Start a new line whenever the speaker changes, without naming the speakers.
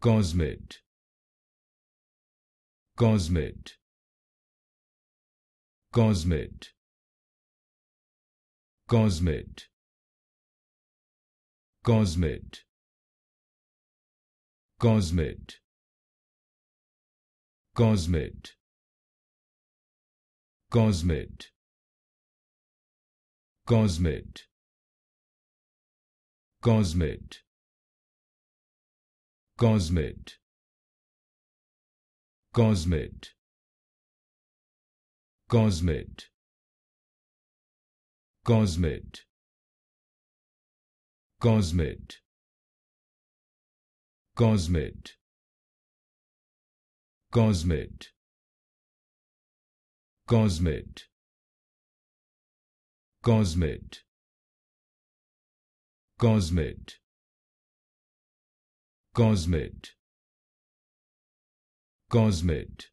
Cosmed Cosmed Cosmed Cosmed Cosmed Cosmed Cosmed Cosmed Cosmed Cosmed Cosmed Cosmed Cosmed Cosmed Cosmed Cosmed Cosmed Cosmed Cosmed Cosmed Cosmed. Cosmed.